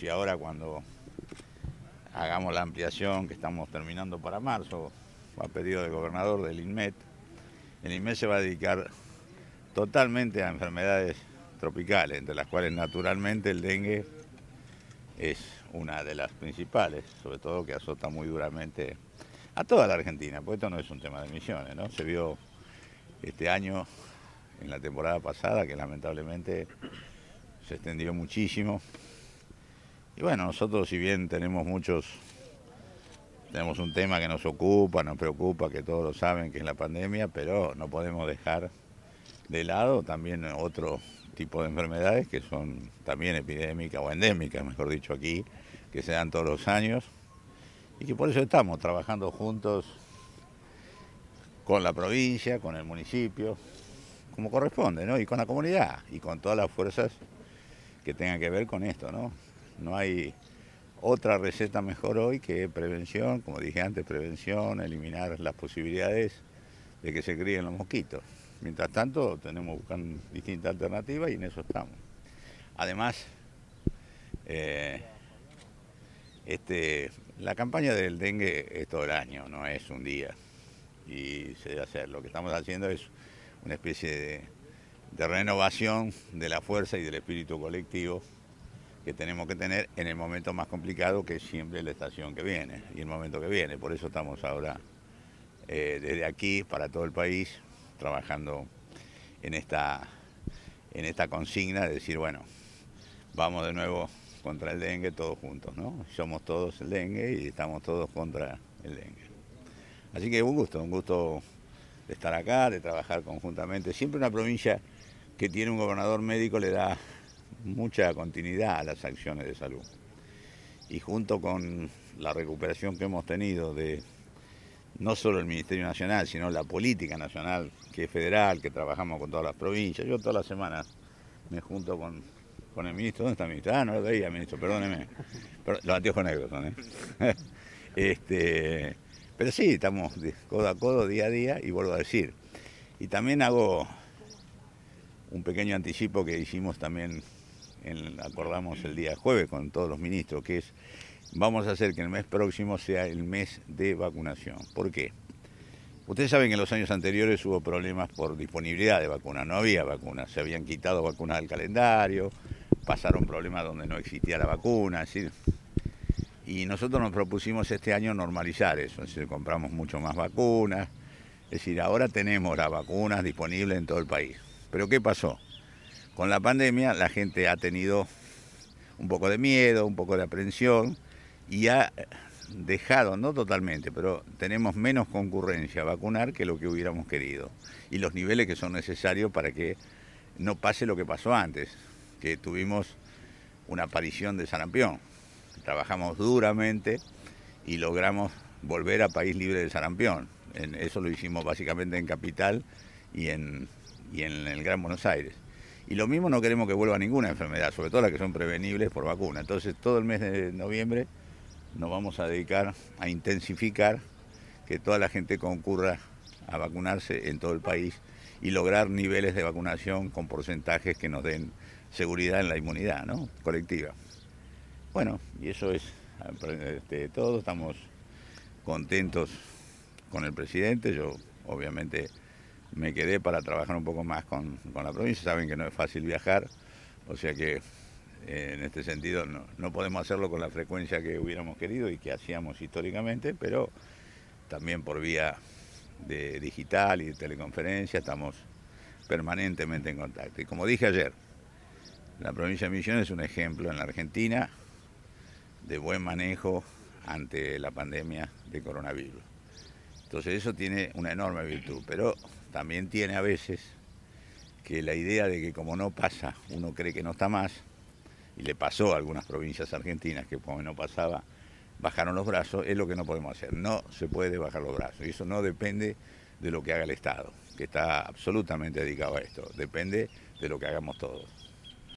y ahora cuando hagamos la ampliación que estamos terminando para marzo, a pedido del gobernador del INMET, el INMET se va a dedicar totalmente a enfermedades tropicales, entre las cuales naturalmente el dengue es una de las principales, sobre todo que azota muy duramente a toda la Argentina, porque esto no es un tema de misiones, ¿no? Se vio este año, en la temporada pasada, que lamentablemente se extendió muchísimo, bueno, nosotros si bien tenemos muchos, tenemos un tema que nos ocupa, nos preocupa, que todos lo saben, que es la pandemia, pero no podemos dejar de lado también otro tipo de enfermedades que son también epidémicas o endémicas, mejor dicho, aquí, que se dan todos los años y que por eso estamos trabajando juntos con la provincia, con el municipio, como corresponde, ¿no? Y con la comunidad y con todas las fuerzas que tengan que ver con esto, ¿no? No hay otra receta mejor hoy que prevención, como dije antes, prevención, eliminar las posibilidades de que se críen los mosquitos. Mientras tanto, tenemos distintas alternativas y en eso estamos. Además, eh, este, la campaña del dengue es todo el año, no es un día. Y se debe hacer. Lo que estamos haciendo es una especie de renovación de la fuerza y del espíritu colectivo que tenemos que tener en el momento más complicado que es siempre la estación que viene y el momento que viene. Por eso estamos ahora eh, desde aquí para todo el país trabajando en esta, en esta consigna de decir, bueno, vamos de nuevo contra el dengue todos juntos, ¿no? Somos todos el dengue y estamos todos contra el dengue. Así que un gusto, un gusto de estar acá, de trabajar conjuntamente. Siempre una provincia que tiene un gobernador médico le da mucha continuidad a las acciones de salud. Y junto con la recuperación que hemos tenido de no solo el Ministerio Nacional, sino la política nacional, que es federal, que trabajamos con todas las provincias. Yo todas las semanas me junto con, con el ministro. ¿Dónde está el ministro? Ah, no lo veía, ministro, perdóneme. los anteojos negros ¿eh? este, pero sí, estamos codo a codo, día a día, y vuelvo a decir. Y también hago un pequeño anticipo que hicimos también acordamos el día jueves con todos los ministros, que es vamos a hacer que el mes próximo sea el mes de vacunación. ¿Por qué? Ustedes saben que en los años anteriores hubo problemas por disponibilidad de vacunas, no había vacunas, se habían quitado vacunas del calendario, pasaron problemas donde no existía la vacuna, es y nosotros nos propusimos este año normalizar eso, es decir, compramos mucho más vacunas, es decir, ahora tenemos las vacunas disponibles en todo el país. Pero ¿qué pasó? Con la pandemia la gente ha tenido un poco de miedo, un poco de aprensión y ha dejado, no totalmente, pero tenemos menos concurrencia a vacunar que lo que hubiéramos querido y los niveles que son necesarios para que no pase lo que pasó antes, que tuvimos una aparición de sarampión. Trabajamos duramente y logramos volver a país libre de sarampión. eso lo hicimos básicamente en Capital y en, y en el Gran Buenos Aires. Y lo mismo no queremos que vuelva ninguna enfermedad, sobre todo las que son prevenibles por vacuna. Entonces todo el mes de noviembre nos vamos a dedicar a intensificar que toda la gente concurra a vacunarse en todo el país y lograr niveles de vacunación con porcentajes que nos den seguridad en la inmunidad colectiva. Bueno, y eso es este, todo. Estamos contentos con el presidente. Yo obviamente me quedé para trabajar un poco más con, la provincia. Saben que no es fácil viajar, o sea que eh, en este sentido no, podemos hacerlo con la frecuencia que hubiéramos querido y que hacíamos históricamente, pero también por vía de digital y de teleconferencia estamos permanentemente en contacto. Y como dije ayer, la provincia de Misiones es un ejemplo en la Argentina de buen manejo ante la pandemia de coronavirus. Entonces eso tiene una enorme virtud, pero también tiene a veces que la idea de que como no pasa, uno cree que no está más, y le pasó a algunas provincias argentinas que como no pasaba, bajaron los brazos, es lo que no podemos hacer. No se puede bajar los brazos. Y eso no depende de lo que haga el Estado, que está absolutamente dedicado a esto. Depende de lo que hagamos todos.